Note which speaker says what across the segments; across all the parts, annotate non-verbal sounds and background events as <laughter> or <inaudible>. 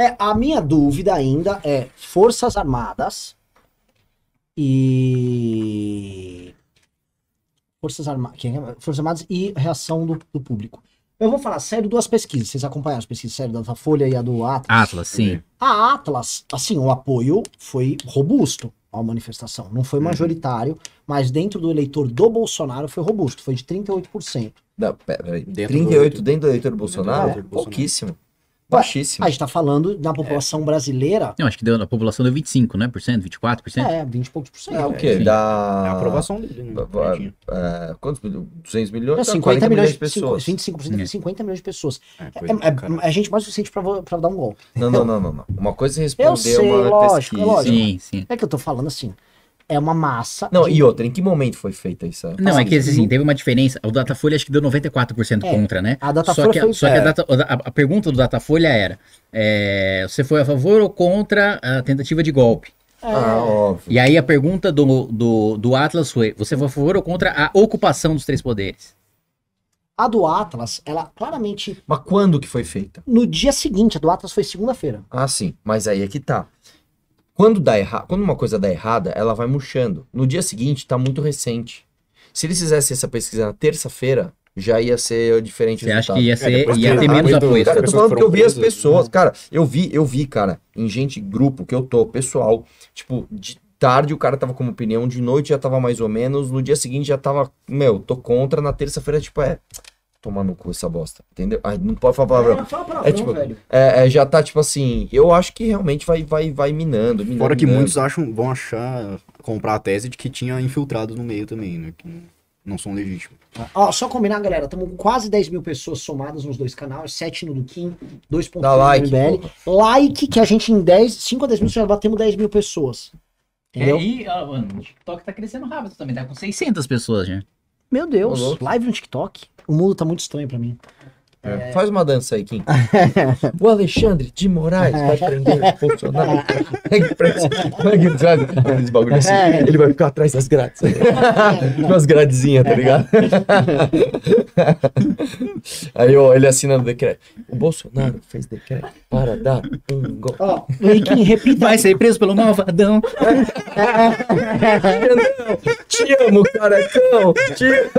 Speaker 1: É, a minha dúvida ainda é Forças Armadas e. Forças, Arma... É? Forças Armadas e reação do, do, público. Eu vou falar sério duas pesquisas. Vocês acompanharam as pesquisas sérias da Folha e a do Atlas? Atlas, sim. A Atlas, assim, o apoio foi robusto à manifestação. Não foi uhum. majoritário, mas dentro do eleitor do Bolsonaro foi robusto. Foi de 38%. Não, peraí. Dentro 38 do... dentro do eleitor do Bolsonaro? É, Bolsonaro. Pouquíssimo. Baixíssimo. A gente está falando da população é. brasileira.
Speaker 2: Não, acho que deu, na população deu 25, né? Por cento, 24%? Por cento. É, 20 e poucos por cento. É o quê? da... É a aprovação
Speaker 1: dele. Né? É, quantos 200 milhões? Não, 50 tá, milhões, de pessoas. 25% de 50 milhões de pessoas. É, é a é, é, gente mais suficiente para dar um golpe. Não, não, não, não, não. Uma coisa é responder eu sei, uma lógico, pesquisa. Lógico. Sim, sim. É que eu estou falando assim é uma massa. Não, de... e outra, em que momento foi feita isso? Não, é que assim, teve
Speaker 2: uma diferença. O Datafolha acho que deu 94% é, contra, né? A Datafolha só que, foi... só que a, é. data, a, a, pergunta do Datafolha era: é, você foi a favor ou contra a tentativa de golpe? É. Ah, óbvio. E aí a pergunta do, do, do Atlas foi: você foi a favor ou contra a ocupação dos três poderes?
Speaker 1: A do Atlas, ela claramente. Mas quando que foi feita? No dia seguinte, a do Atlas foi segunda-feira. Ah, sim. Mas aí é que tá. Quando dá erra, quando uma coisa dá errada, ela vai murchando. No dia seguinte está muito recente. Se eles fizessem essa pesquisa na terça-feira, já ia ser diferente Você acha que ia, ser, é, ia ter menos apoio? Cara, eu tô falando porque eu vi as né? pessoas, cara, eu vi, eu vi, cara, em gente, grupo que eu tô, pessoal, tipo, de tarde o cara tava com uma opinião, de noite já tava mais ou menos, no dia seguinte já tava, meu, tô contra, na terça-feira, tipo, é, tomar no cu essa bosta, entendeu? Ah, não pode falar palavrão. É, fala palavrão, é, tipo, velho. É, é, já tá tipo assim, eu acho que realmente vai, vai, vai minando, minando. Fora que minando. muitos acham, vão achar, comprar
Speaker 2: a tese de que tinha infiltrado no meio também, né? Que não são legítimos.
Speaker 1: Ó, só combinar, galera, estamos com quase 10 mil pessoas somadas nos dois canais, 7 no Duquim, 2.1 no like, MBL. Pô. Like, que a gente em 10, 5 a 10 mil, já batemos 10 mil pessoas.
Speaker 2: É, entendeu? E aí, ó, mano, o TikTok tá crescendo rápido também, tá com 600 pessoas já.
Speaker 1: Meu Deus, live no TikTok? O mundo tá muito estranho para mim. É. é. Faz uma dança aí, Kim. <laughs> o Alexandre de Moraes vai prender o funcionário. <laughs> Assim, é. Ele vai ficar atrás das grades. <laughs> Umas gradezinhas, tá ligado? aí, ó, ele assina o decreto. O Bolsonaro fez decreto para dar um gol. Ó, Kim, repita. Vai ser preso pelo malvadão. Te amo, caracão. Te amo.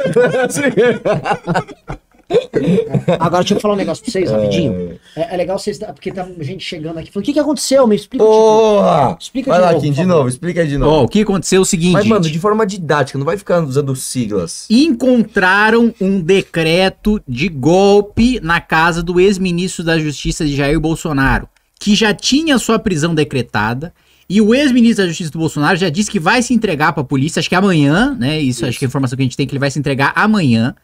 Speaker 1: Agora, deixa eu falar um negócio pra vocês é. rapidinho. É, é legal vocês. Porque tá gente chegando aqui falando: o que, que aconteceu? Me explica. Porra! De explica vai de lá, novo, Kim, de novo, explica de novo. Oh, o que aconteceu é o seguinte. Mas, mano, de forma didática, não vai ficar usando siglas. Encontraram um
Speaker 2: decreto de golpe na casa do ex-ministro da Justiça de Jair Bolsonaro, que já tinha sua prisão decretada. E o ex-ministro da Justiça do Bolsonaro já disse que vai se entregar para a polícia, acho que amanhã, né? Isso, Isso, acho que é a informação que a gente tem que ele vai se entregar amanhã.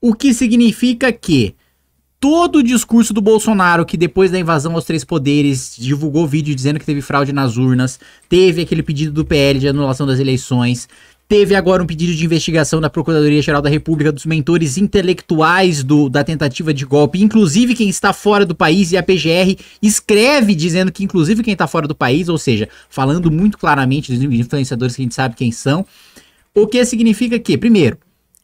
Speaker 2: O que significa que todo o discurso do Bolsonaro, que depois da invasão aos três poderes divulgou vídeo dizendo que teve fraude nas urnas, teve aquele pedido do PL de anulação das eleições, teve agora um pedido de investigação da Procuradoria-Geral da República dos mentores intelectuais do, da tentativa de golpe, inclusive quem está fora do país, e a PGR escreve dizendo que, inclusive, quem está fora do país, ou seja, falando muito claramente dos influenciadores que a gente sabe quem são, o que significa que, primeiro,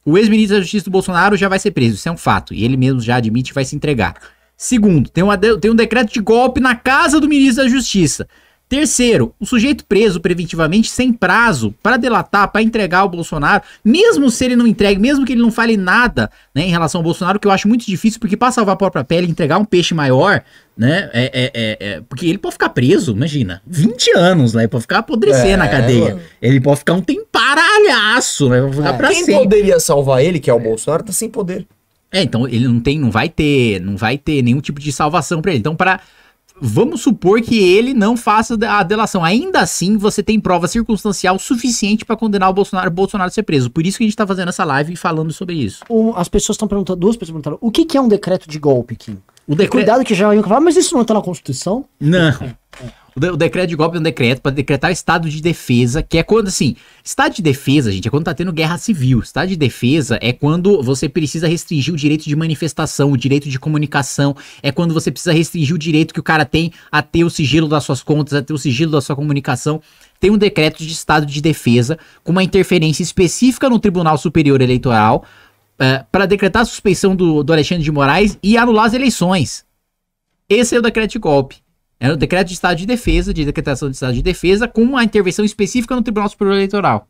Speaker 2: o ex-ministro da Justiça do Bolsonaro já vai ser preso, isso é um fato. E ele mesmo já admite que vai se entregar. Segundo, tem, uma, tem um decreto de golpe na casa do ministro da Justiça. Terceiro, o sujeito preso preventivamente sem prazo para delatar, para entregar ao Bolsonaro, mesmo se ele não entregue, mesmo que ele não fale nada né, em relação ao Bolsonaro, que eu acho muito difícil, porque para salvar a própria pele, entregar um peixe maior, né? É, é, é, é, porque ele pode ficar preso, imagina, 20 anos, né? Ele pode ficar apodrecer é, na cadeia. É, é. Ele pode ficar um temparalhaço, né? Pode ficar pra Quem sempre. poderia salvar ele, que é o Bolsonaro, tá sem poder. É, então ele não tem, não vai ter, não vai ter nenhum tipo de salvação para ele. Então, para vamos supor que ele não faça a delação. Ainda assim, você tem prova circunstancial suficiente para condenar o Bolsonaro, o Bolsonaro ser preso. Por isso que a gente está fazendo essa live e falando sobre isso.
Speaker 1: Um, as pessoas estão perguntando, duas pessoas perguntaram, o que, que é um decreto de golpe, Kim? O decreto... Cuidado que já iam falar, ah, mas isso não está na Constituição?
Speaker 2: Não. <laughs> O decreto de golpe é um decreto para decretar estado de defesa, que é quando, assim, estado de defesa, gente, é quando tá tendo guerra civil. Estado de defesa é quando você precisa restringir o direito de manifestação, o direito de comunicação, é quando você precisa restringir o direito que o cara tem a ter o sigilo das suas contas, a ter o sigilo da sua comunicação. Tem um decreto de estado de defesa com uma interferência específica no Tribunal Superior Eleitoral uh, eh, para decretar a suspeição do, do Alexandre de Moraes e anular as eleições. Esse é o decreto de golpe. Era é o decreto de estado de defesa, de decretação de estado de defesa, com uma intervenção específica no Tribunal Superior Eleitoral.